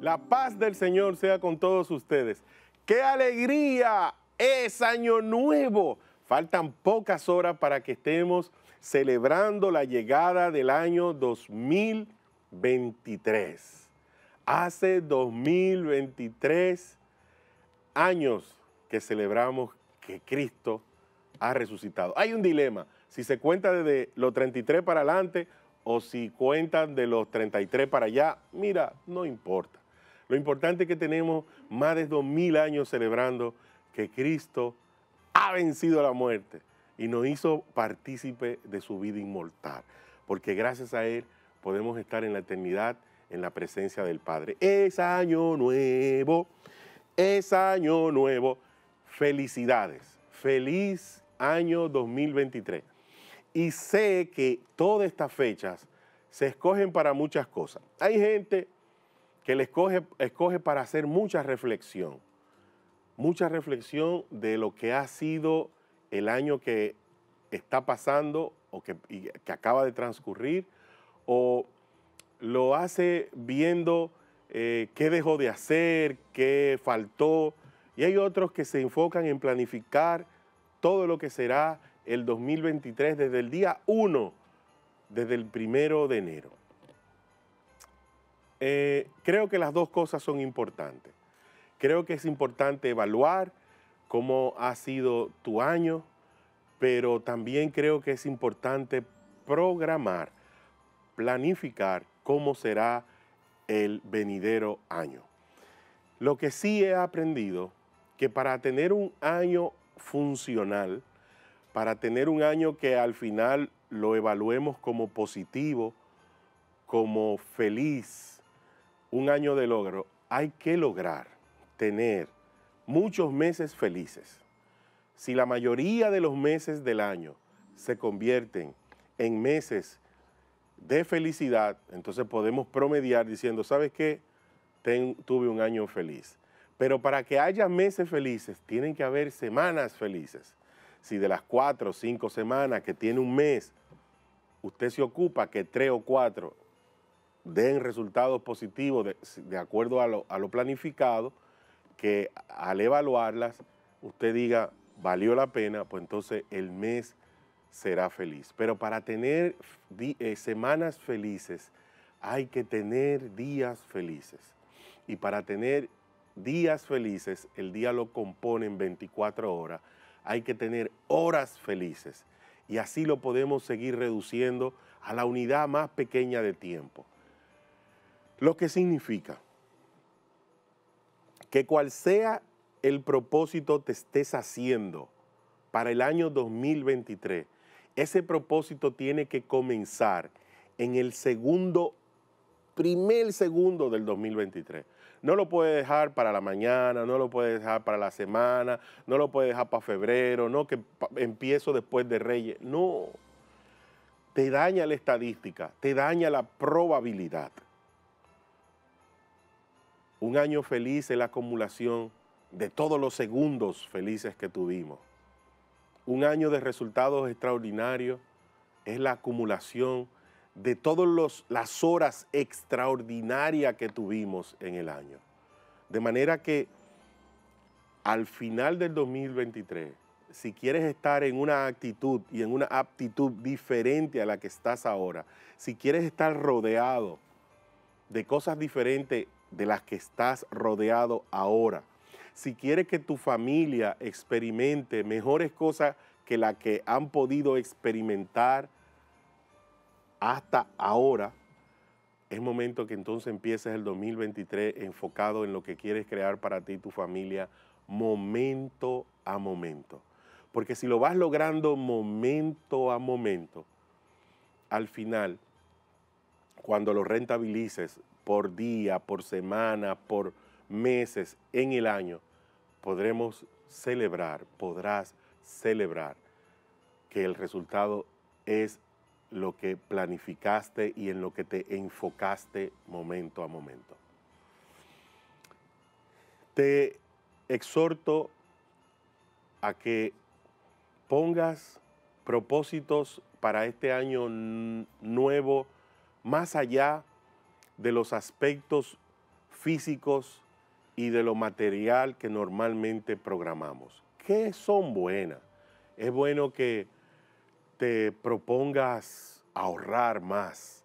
La paz del Señor sea con todos ustedes. ¡Qué alegría! Es año nuevo. Faltan pocas horas para que estemos celebrando la llegada del año 2023. Hace 2023 años que celebramos que Cristo ha resucitado. Hay un dilema, si se cuenta desde los 33 para adelante o si cuentan de los 33 para allá, mira, no importa. Lo importante es que tenemos más de 2.000 años celebrando que Cristo ha vencido la muerte y nos hizo partícipe de su vida inmortal, porque gracias a Él podemos estar en la eternidad en la presencia del Padre. Es año nuevo, es año nuevo. Felicidades, feliz año 2023. Y sé que todas estas fechas se escogen para muchas cosas. Hay gente que le escoge, escoge para hacer mucha reflexión, mucha reflexión de lo que ha sido el año que está pasando o que, acaba de transcurrir, o lo hace viendo eh, qué dejó de hacer, qué faltó, y hay otros que se enfocan en planificar todo lo que será el 2023 desde el día 1, desde el primero de enero. Eh, creo que las dos cosas son importantes. Creo que es importante evaluar cómo ha sido tu año, pero también creo que es importante programar, planificar cómo será el venidero año. Lo que sí he aprendido, que para tener un año funcional, para tener un año que al final lo evaluemos como positivo, como feliz, un año de logro, hay que lograr tener muchos meses felices. Si la mayoría de los meses del año se convierten en meses de felicidad, entonces podemos promediar diciendo, ¿sabes qué? tuve un año feliz. Pero para que haya meses felices, tienen que haber semanas felices. Si de las cuatro o cinco semanas que tiene un mes, usted se ocupa que tres o cuatro den resultados positivos de, acuerdo a lo, planificado, que al evaluarlas usted diga, valió la pena, pues entonces el mes será feliz. Pero para tener eh, semanas felices hay que tener días felices. Y para tener días felices, el día lo compone en 24 horas, hay que tener horas felices. Y así lo podemos seguir reduciendo a la unidad más pequeña de tiempo. Lo que significa que cual sea el propósito que estés haciendo para el año 2023, ese propósito tiene que comenzar en el segundo, primer segundo del 2023. No lo puedes dejar para la mañana, no lo puedes dejar para la semana, no lo puedes dejar para febrero, no que empiezo después de Reyes. No, te daña la estadística, te daña la probabilidad un año feliz es la acumulación de todos los segundos felices que tuvimos. Un año de resultados extraordinarios es la acumulación de todas las horas extraordinarias que tuvimos en el año. De manera que al final del 2023, si quieres estar en una actitud y en una aptitud diferente a la que estás ahora, si quieres estar rodeado de cosas diferentes de las que estás rodeado ahora. Si quieres que tu familia experimente mejores cosas que las que han podido experimentar hasta ahora, es momento que entonces empieces el 2023 enfocado en lo que quieres crear para ti y tu familia momento a momento. Porque si lo vas logrando momento a momento, al final, cuando lo rentabilices por día, por semana, por meses, en el año, podremos celebrar, podrás celebrar que el resultado es lo que planificaste y en lo que te enfocaste momento a momento. Te exhorto a que pongas propósitos para este año nuevo más allá de los aspectos físicos y de lo material que normalmente programamos. ¿Qué son buenas? Es bueno que te propongas ahorrar más.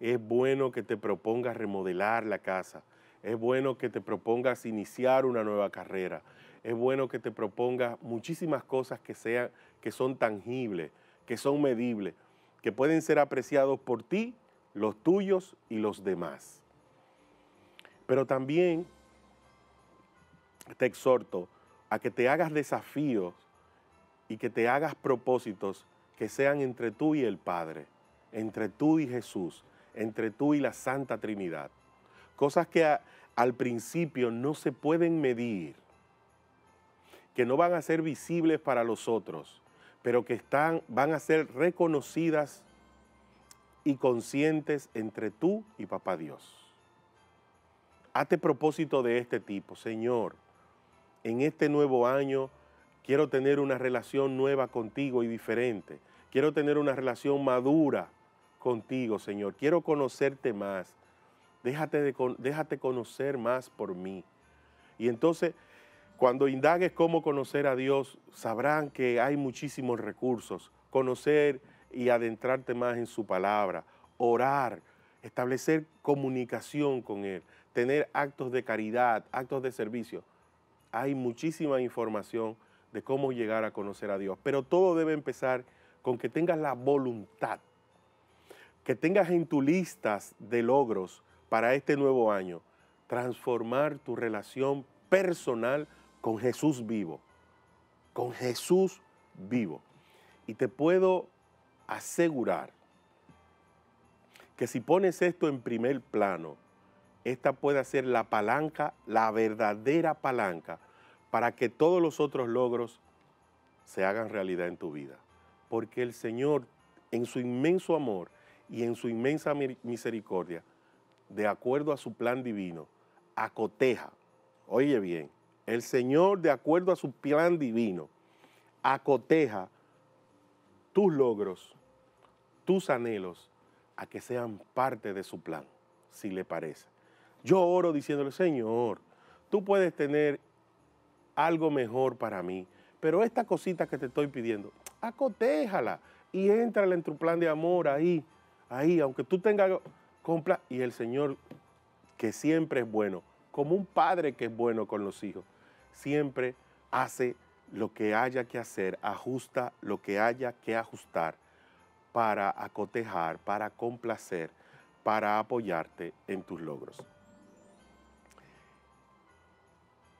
Es bueno que te propongas remodelar la casa. Es bueno que te propongas iniciar una nueva carrera. Es bueno que te propongas muchísimas cosas que, sean, que son tangibles, que son medibles, que pueden ser apreciados por ti los tuyos y los demás. Pero también te exhorto a que te hagas desafíos y que te hagas propósitos que sean entre tú y el Padre, entre tú y Jesús, entre tú y la Santa Trinidad. Cosas que al principio no se pueden medir, que no van a ser visibles para los otros, pero que están, van a ser reconocidas y conscientes entre tú y papá Dios. Hazte propósito de este tipo, Señor. En este nuevo año quiero tener una relación nueva contigo y diferente. Quiero tener una relación madura contigo, Señor. Quiero conocerte más. Déjate, de, déjate conocer más por mí. Y entonces, cuando indagues cómo conocer a Dios, sabrán que hay muchísimos recursos. Conocer y adentrarte más en su palabra, orar, establecer comunicación con Él, tener actos de caridad, actos de servicio. Hay muchísima información de cómo llegar a conocer a Dios, pero todo debe empezar con que tengas la voluntad, que tengas en tu listas de logros para este nuevo año, transformar tu relación personal con Jesús vivo, con Jesús vivo. Y te puedo asegurar que si pones esto en primer plano, esta puede ser la palanca, la verdadera palanca, para que todos los otros logros se hagan realidad en tu vida. Porque el Señor, en su inmenso amor y en su inmensa misericordia, de acuerdo a su plan divino, acoteja, oye bien, el Señor, de acuerdo a su plan divino, acoteja tus logros tus anhelos a que sean parte de su plan, si le parece. Yo oro diciéndole, Señor, tú puedes tener algo mejor para mí, pero esta cosita que te estoy pidiendo, acotéjala y éntrala en tu plan de amor ahí, ahí, aunque tú tengas compra. Y el Señor, que siempre es bueno, como un padre que es bueno con los hijos, siempre hace lo que haya que hacer, ajusta lo que haya que ajustar para acotejar, para complacer, para apoyarte en tus logros.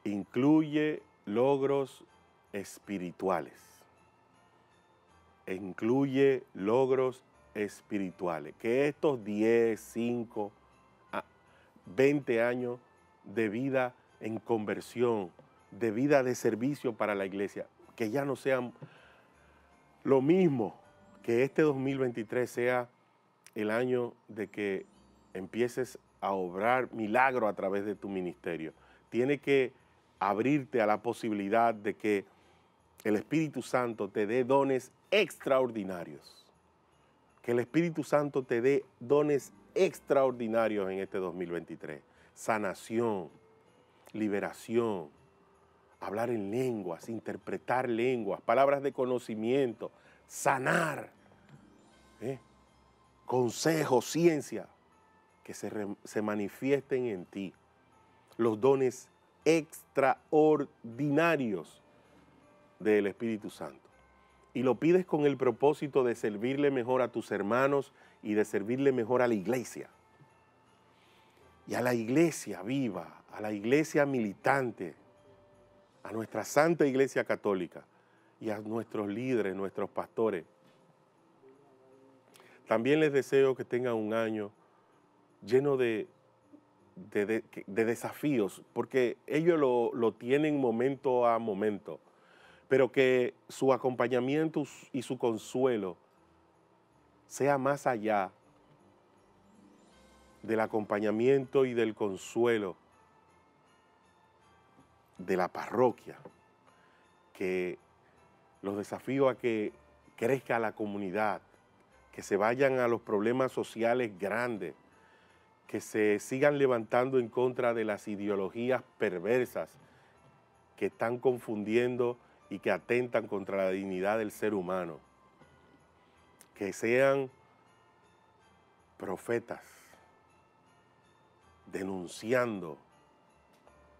Incluye logros espirituales. Incluye logros espirituales. Que estos 10, 5, 20 años de vida en conversión, de vida de servicio para la iglesia, que ya no sean lo mismo que este 2023 sea el año de que empieces a obrar milagro a través de tu ministerio. Tiene que abrirte a la posibilidad de que el Espíritu Santo te dé dones extraordinarios. Que el Espíritu Santo te dé dones extraordinarios en este 2023. Sanación, liberación, hablar en lenguas, interpretar lenguas, palabras de conocimiento, sanar, ¿eh? consejos, ciencia, que se, se manifiesten en ti. Los dones extraordinarios del Espíritu Santo. Y lo pides con el propósito de servirle mejor a tus hermanos y de servirle mejor a la iglesia. Y a la iglesia viva, a la iglesia militante, a nuestra Santa Iglesia Católica y a nuestros líderes, nuestros pastores. También les deseo que tengan un año lleno de, de, desafíos, porque ellos lo, lo tienen momento a momento, pero que su acompañamiento y su consuelo sea más allá del acompañamiento y del consuelo de la parroquia, que los desafío a que crezca la comunidad, que se vayan a los problemas sociales grandes, que se sigan levantando en contra de las ideologías perversas que están confundiendo y que atentan contra la dignidad del ser humano. Que sean profetas denunciando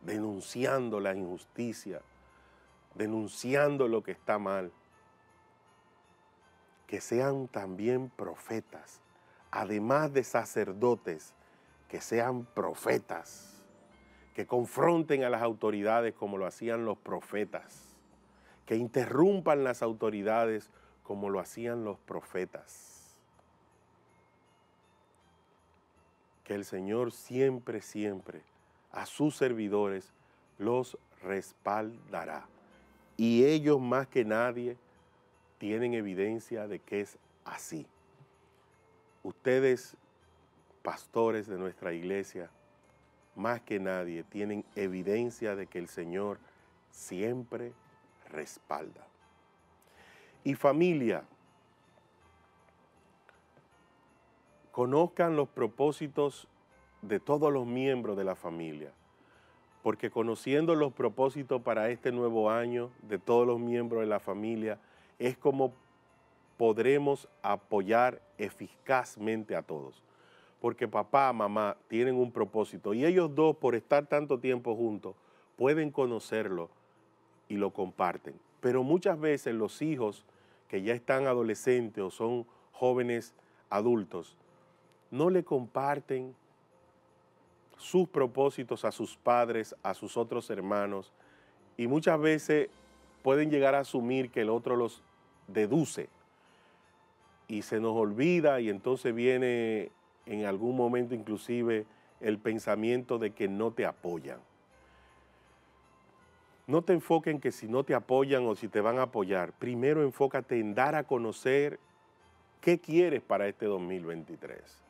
denunciando la injusticia, denunciando lo que está mal. Que sean también profetas, además de sacerdotes, que sean profetas, que confronten a las autoridades como lo hacían los profetas, que interrumpan las autoridades como lo hacían los profetas. Que el Señor siempre, siempre a sus servidores los respaldará. Y ellos más que nadie tienen evidencia de que es así. Ustedes, pastores de nuestra iglesia, más que nadie tienen evidencia de que el Señor siempre respalda. Y familia, conozcan los propósitos de todos los miembros de la familia, porque conociendo los propósitos para este nuevo año de todos los miembros de la familia, es como podremos apoyar eficazmente a todos. Porque papá, mamá tienen un propósito y ellos dos, por estar tanto tiempo juntos, pueden conocerlo y lo comparten. Pero muchas veces los hijos que ya están adolescentes o son jóvenes adultos, no le comparten sus propósitos a sus padres, a sus otros hermanos, y muchas veces pueden llegar a asumir que el otro los deduce y se nos olvida y entonces viene en algún momento inclusive el pensamiento de que no te apoyan. No te enfoques en que si no te apoyan o si te van a apoyar. Primero enfócate en dar a conocer qué quieres para este 2023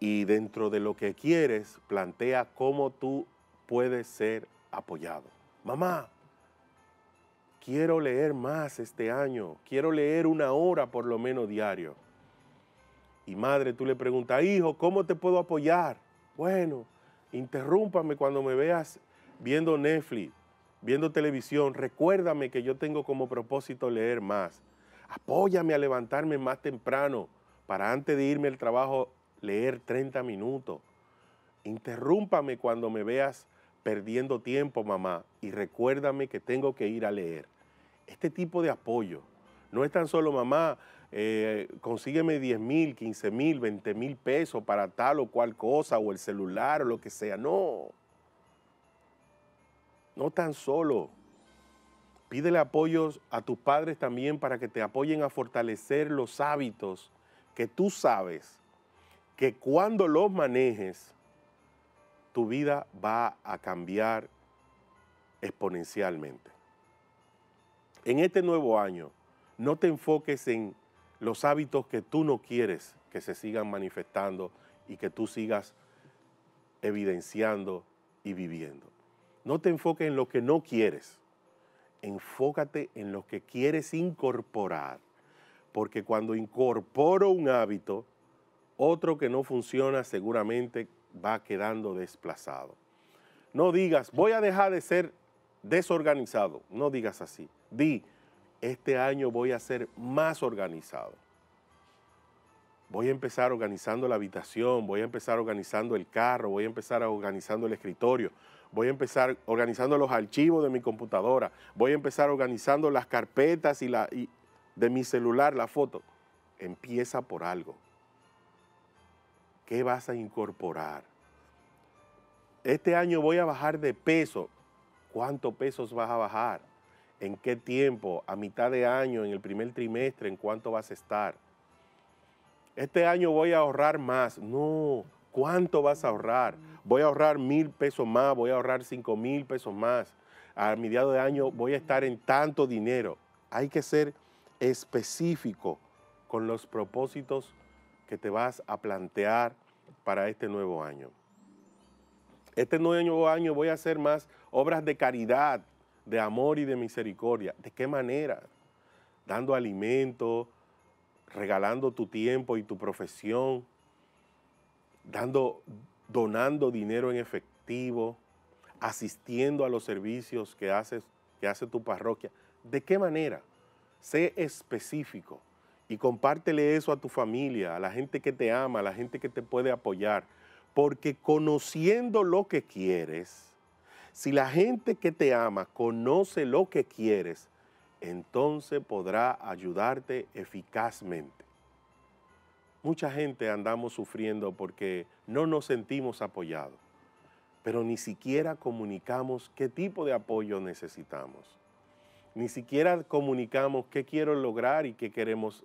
y dentro de lo que quieres, plantea cómo tú puedes ser apoyado. Mamá, quiero leer más este año, quiero leer una hora por lo menos diario. Y madre, tú le preguntas, hijo, ¿cómo te puedo apoyar? Bueno, interrúmpame cuando me veas viendo Netflix, viendo televisión, recuérdame que yo tengo como propósito leer más. Apóyame a levantarme más temprano para antes de irme al trabajo leer 30 minutos. Interrúmpame cuando me veas perdiendo tiempo, mamá, y recuérdame que tengo que ir a leer. Este tipo de apoyo no es tan solo, mamá, eh, consígueme 10 mil, 15 mil, 20 mil pesos para tal o cual cosa, o el celular, o lo que sea. No. No tan solo. Pídele apoyo a tus padres también para que te apoyen a fortalecer los hábitos que tú sabes que cuando los manejes, tu vida va a cambiar exponencialmente. En este nuevo año, no te enfoques en los hábitos que tú no quieres que se sigan manifestando y que tú sigas evidenciando y viviendo. No te enfoques en lo que no quieres, enfócate en lo que quieres incorporar, porque cuando incorporo un hábito, otro que no funciona seguramente va quedando desplazado. No digas, voy a dejar de ser desorganizado, no digas así. Di, este año voy a ser más organizado. Voy a empezar organizando la habitación, voy a empezar organizando el carro, voy a empezar organizando el escritorio, voy a empezar organizando los archivos de mi computadora, voy a empezar organizando las carpetas y, la, de mi celular, la foto. Empieza por algo. ¿Qué vas a incorporar? Este año voy a bajar de peso. ¿Cuántos pesos vas a bajar? ¿En qué tiempo? ¿A mitad de año? ¿En el primer trimestre? ¿En cuánto vas a estar? Este año voy a ahorrar más. No, ¿cuánto vas a ahorrar? Voy a ahorrar mil pesos más, voy a ahorrar cinco mil pesos más. A mediados de año voy a estar en tanto dinero. Hay que ser específico con los propósitos que te vas a plantear para este nuevo año. Este nuevo año voy a hacer más obras de caridad, de amor y de misericordia. ¿De qué manera? Dando alimento, regalando tu tiempo y tu profesión, dando, donando dinero en efectivo, asistiendo a los servicios que, que hace tu parroquia. ¿De qué manera? Sé específico y compártele eso a tu familia, a la gente que te ama, a la gente que te puede apoyar, porque conociendo lo que quieres, si la gente que te ama conoce lo que quieres, entonces podrá ayudarte eficazmente. Mucha gente andamos sufriendo porque no nos sentimos apoyados, pero ni siquiera comunicamos qué tipo de apoyo necesitamos. Ni siquiera comunicamos qué quiero lograr y qué queremos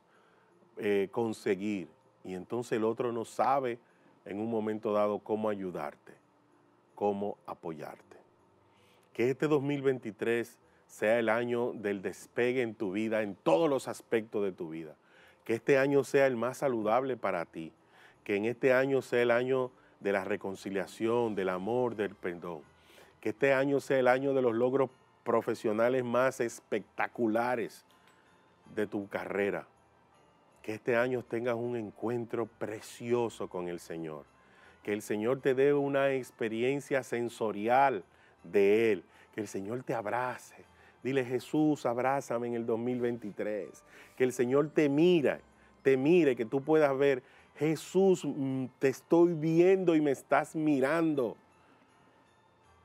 eh, conseguir y entonces el otro no sabe en un momento dado cómo ayudarte, cómo apoyarte. Que este 2023 sea el año del despegue en tu vida, en todos los aspectos de tu vida. Que este año sea el más saludable para ti. Que en este año sea el año de la reconciliación, del amor, del perdón. Que este año sea el año de los logros profesionales más espectaculares de tu carrera que este año tengas un encuentro precioso con el Señor. Que el Señor te dé una experiencia sensorial de Él. Que el Señor te abrace. Dile, Jesús, abrázame en el 2023. Que el Señor te mira, te mire, que tú puedas ver, Jesús, mm, te estoy viendo y me estás mirando.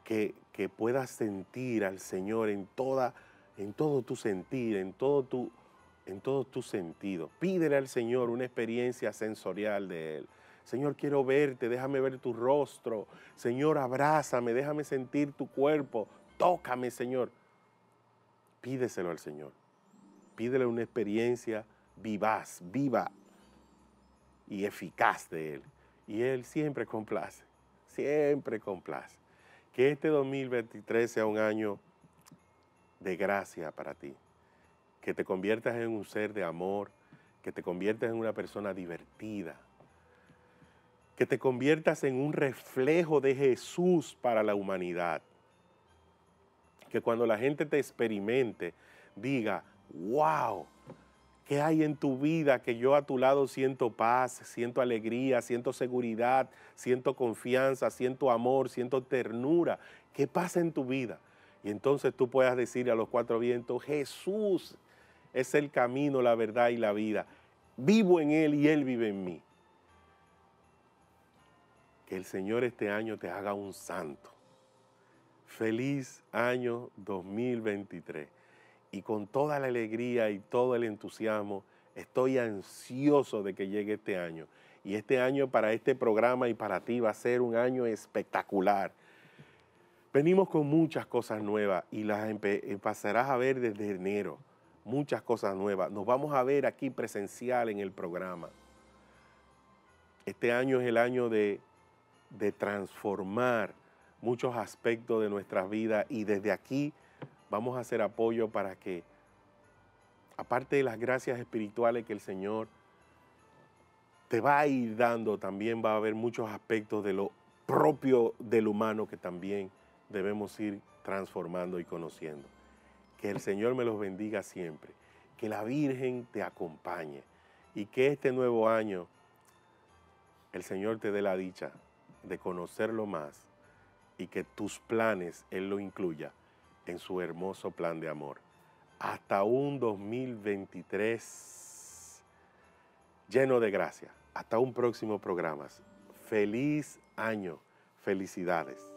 Que, que puedas sentir al Señor en, toda, en todo tu sentir, en todo tu en todos tus sentidos. Pídele al Señor una experiencia sensorial de Él. Señor, quiero verte, déjame ver tu rostro. Señor, abrázame, déjame sentir tu cuerpo. Tócame, Señor. Pídeselo al Señor. Pídele una experiencia vivaz, viva y eficaz de Él. Y Él siempre complace, siempre complace. Que este 2023 sea un año de gracia para ti que te conviertas en un ser de amor, que te conviertas en una persona divertida, que te conviertas en un reflejo de Jesús para la humanidad. Que cuando la gente te experimente, diga, wow, ¿qué hay en tu vida que yo a tu lado siento paz, siento alegría, siento seguridad, siento confianza, siento amor, siento ternura? ¿Qué pasa en tu vida? Y entonces tú puedas decir a los cuatro vientos, Jesús es el camino, la verdad y la vida. Vivo en Él y Él vive en mí. Que el Señor este año te haga un santo. Feliz año 2023. Y con toda la alegría y todo el entusiasmo, estoy ansioso de que llegue este año. Y este año para este programa y para ti va a ser un año espectacular. Venimos con muchas cosas nuevas y las pasarás a ver desde enero muchas cosas nuevas. Nos vamos a ver aquí presencial en el programa. Este año es el año de, transformar muchos aspectos de nuestra vida y desde aquí vamos a hacer apoyo para que, aparte de las gracias espirituales que el Señor te va a ir dando, también va a haber muchos aspectos de lo propio del humano que también debemos ir transformando y conociendo. Que el Señor me los bendiga siempre. Que la Virgen te acompañe. Y que este nuevo año el Señor te dé la dicha de conocerlo más y que tus planes Él lo incluya en su hermoso plan de amor. Hasta un 2023 lleno de gracia. Hasta un próximo programa. Feliz año. Felicidades.